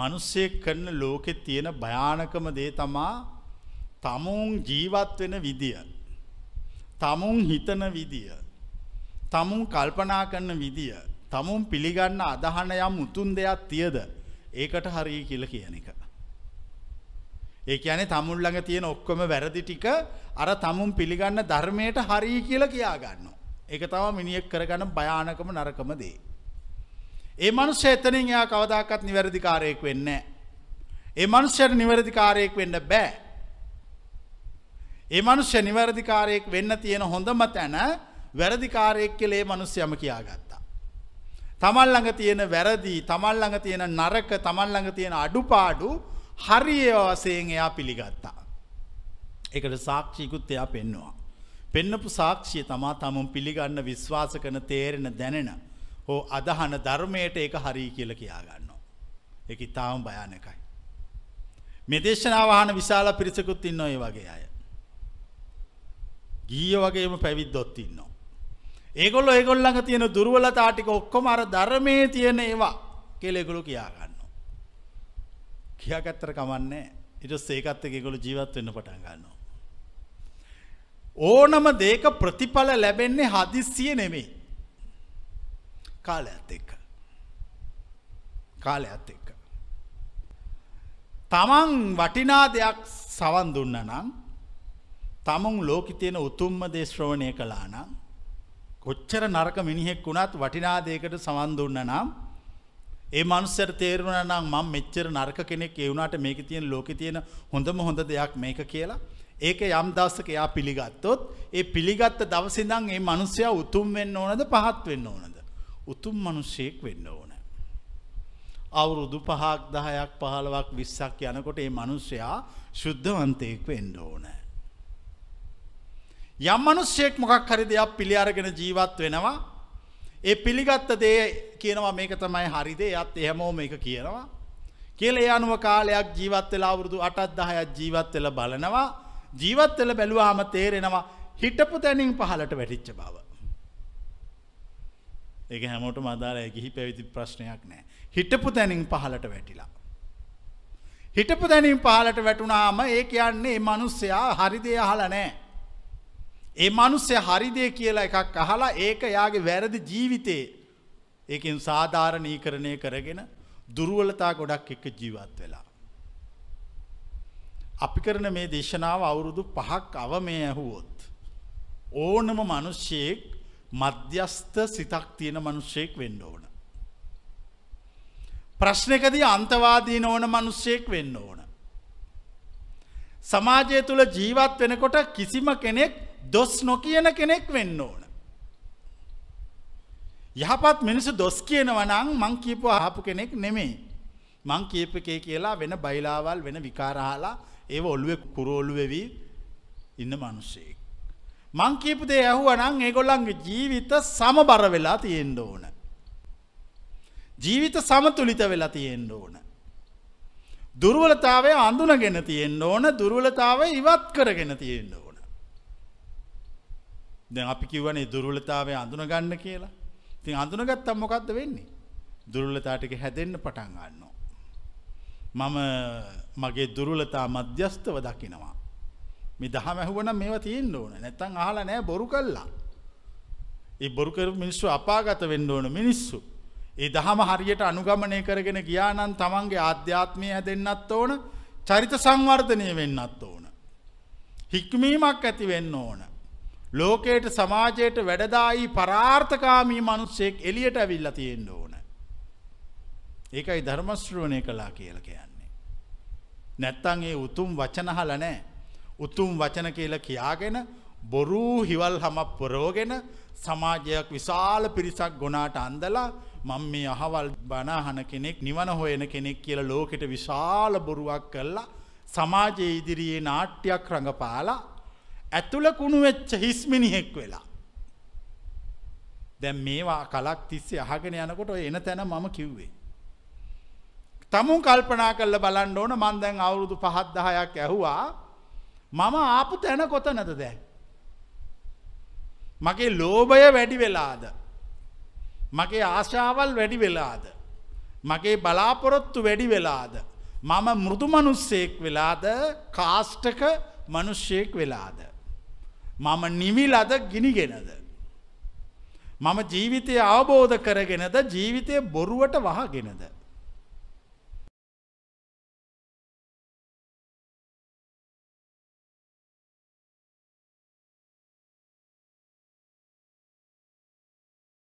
මිනිස්සෙක් කරන ලෝකේ තියෙන භයානකම දේ තමා තමුන් ජීවත් වෙන විදිය. තමුන් හිතන විදිය. තමුන් කල්පනා කරන විදිය. තමුන් පිළිගන්න අදහන යම් උතුම් දෙයක් තියද ඒකට හරියි කියලා කියන එක. ඒ කියන්නේ තමුන් ළඟ තියෙන ඔක්කොම වැරදි ටික අර තමුන් පිළිගන්න ධර්මයට හරියි කියලා කියා ගන්නවා. ඒක තමයි මිනිහෙක් කරගන්න භයානකම නරකම දේ. ඒ මනුස්ස එතනින් එයා කවදාකත් නිවැරදිකාරයෙක් වෙන්න. ඒ මනුස්්‍යයට නිවැරදිකාරයෙක් වෙන්න බෑ. ඒ මනුෂ්‍ය නිවැරදිකාරයෙක් වෙන්න තියෙන හොඳම තැන වැරදිකාරයෙක් කෙලේ මනුස්්‍යයම කියාගත්තා. තමල්ළඟ තියෙන වැරදිී තමල්ළඟ තියෙන නරක තමල්ළඟ තියෙන අඩුපාඩු හරිය වසයෙන් එයා පිළිගත්තා. එකට සාක්ෂිකුත් එයා පෙන්නවා. පෙන්නපු සාක්ෂිය තමා තමුන් පිළිගන්න විශ්වාස කන තේරෙන දැනෙන. හෝ අදහන ධර්මයට ඒක හරි කියල කියාගන්නවා. එක ඉතාම භයානකයි. මෙදේශනාවහන විශාල පිරිසකුත් ඉන්න ඔය වගේ අය. ගීය වගේම පැවිද්දොත් ඉන්නවා. ඒගොල්ල ඒගොල්ලඟ තියෙන දුර්වලතාටික ඔක්කොම අර ධර්මය තියෙන ඒවා කෙලෙගොලු කියාගන්න. කියාගත්තර කමන්නේ ඉට සේකත්ත එකගොලු ජීවත් වෙන්න පටන් ගන්නවා. ඕනම දේක ප්‍රතිඵල ලැබෙන්නේ හදිස්සිය නෙමේ. කාලයත් එක්ක. කාලයත් එක්ක. තමන් වටිනා දෙයක් සවන් දුන්න නම් තමුන් ලෝකි තියෙන උතුම්ම දේශ්‍රවණය කලා නම් කොච්චර නරක මිනිහෙක් වුණත් වටිනාදයකට සවන් දුන්න නම් ඒ මනුස්සර තේරුණ නම් මං මෙච්චර නරක කෙනෙක් ඒ වුණට මේක තියෙන ලෝක තියෙන හොඳම හොඳ දෙයක් මේක කියලා ඒක යම් දවසක එයා පිළිගත්තොත් ඒ පිළිගත්ත දවසිඳන් ඒ මනුස්සයා උතුම් වෙන්න ඕනද පහත් වෙන්න ඕනද උතුම් මිනිසෙක් වෙන්න ඕන. අවුරුදු 5ක් 10ක් 15ක් 20ක් යනකොට මේ මිනිසයා සුද්ධවන්තයෙක් වෙන්න ඕන. යම් මිනිසෙක් මොකක් හරි දෙයක් පිළි අරගෙන ජීවත් වෙනවා. ඒ පිළිගත්ත දේ කියනවා මේක තමයි හරි දේ. එයත් එහෙමම මේක කියනවා. කියලා ඒ අනුව කාලයක් ජීවත් වෙලා අවුරුදු 8ක් 10ක් ජීවත් වෙලා බලනවා. ජීවත් වෙලා බැලුවාම තේරෙනවා හිටපු තැනින් පහලට වැටිච්ච බව. ඒක හැමෝට මදාලා ගිහි පැවිදි ප්‍රශ්නයක් නෑ. හිටපු තැනින් පහලට වැටිලා. හිටපු තැනින් පහලට වැටුනාම ඒ කියන්නේ මනුස්සයා හරිදේ අහලා නෑ. ඒ මනුස්සය හරිදේ කියලා එකක් අහලා ඒක යාගේ වැරදි ජීවිතේ ඒකෙන් සාධාරණීකරණය කරගෙන දුරුවලතා ගොඩක් එක්ක ජීවත් වෙලා. අපි කරන මේ දේශනාව අවුරුදු පහක් අව මේ ඇහුවොත්. ඕනම මනුෂ්‍යයෙක් මධ්‍යස්ථ සිතක් තියෙන මනුෂ්‍යයෙක් වෙන්න ඕන. ප්‍රශ්නකදී අන්තවාදී නොවන මනුෂ්‍යයෙක් වෙන්න ඕන. සමාජය තුළ ජීවත් වෙනකොට කිසිම කෙනෙක් දොස් නොකියන කෙනෙක් වෙන්න ඕන. යහපත් මිනිසු දොස් කියනවනං මං කීපු අහපු කෙනෙක් නෙමේ. මං කීප එකේ කියලා වෙන බයිලාවල් වෙන විකාරහලා ඒ ඔළුවෙ කුරෝලු වෙවී ඉන්න මනුස්සයෙක්. මං කියපු දේ ඇහුවනම් ඒගොල්ලන්ගේ ජීවිත සමබර වෙලා තියෙන්න ඕන. ජීවිත සමතුලිත වෙලා තියෙන්න ඕන. දුර්වලතාවය අඳුනගෙන තියෙන්න ඕන දුර්වලතාව ඉවත් කරගෙන තියෙන්න ඕන. දැන් අපි කිව්වනේ දුර්වලතාවය අඳුනගන්න කියලා. ඉතින් අඳුනගත්තම් මොකද්ද වෙන්නේ? දුර්වලතාව ටික හැදෙන්න පටන් ගන්නවා. මම මගේ දුර්වලතා මධ්‍යස්තව දකිනවා. මේ දහම ඇහුවනම් මේවා තියෙන්න ඕන. නැත්තම් අහලා නැහැ බොරු කළා. ඒ බොරු කරපු මිනිස්සු අපාගත වෙන්න ඕන මිනිස්සු. ඒ දහම හරියට අනුගමනය කරගෙන ගියා නම් Tamange ආධ්‍යාත්මය හැදෙන්නත් ඕන, චරිත සංවර්ධනය වෙන්නත් ඕන. හික්මීමක් ඇති වෙන්න ඕන. ලෝකයට සමාජයට වැඩදායි පරාර්ථකාමී මිනිස්සෙක් එළියට අවිල්ලා තියෙන්න ඕන. ඒකයි ධර්ම ශ්‍රවණය කළා කියලා කියන්නේ. නැත්තම් ඒ උතුම් වචන අහලා නැහැ. උතුම් වචන කියලා කියාගෙන බොරු හිවල් හමක් පුරෝගෙන සමාජයක් විශාල පිරිසක් ගොනාට අන්දලා මම මේ අහවල් බණහන කෙනෙක් නිවන හොයන කෙනෙක් කියලා ලෝකෙට විශාල බොරුවක් කළා සමාජයේ ඉදිරියේ නාට්‍යයක් රඟපාලා ඇතුළ කුණු වෙච්ච හිස්මිනිහෙක් වෙලා දැන් මේවා කලක් තිස්සේ අහගෙන යනකොට ඔය එන තැන මම කිව්වේ තමුන් කල්පනා කරලා බලන්න ඕන මම දැන් අවුරුදු 5 10ක් ඇහුවා මම ආපු තැන කොතනද දැන්. මගේ ලෝභය වැඩි වෙලාද. මගේ ආශාවල් වැඩි වෙලාද. මගේ බලාපොරොත්තු වැඩි වෙලාද. මම මෘදු මනුස්සයෙක් වෙලාද කාස්ටක මනුෂ්‍යයෙක් වෙලාද. මම නිවිලද ගිනිගෙනද. මම ජීවිතය අවබෝධ කරගෙනද ජීවිතය බොරුවට වහගෙනද.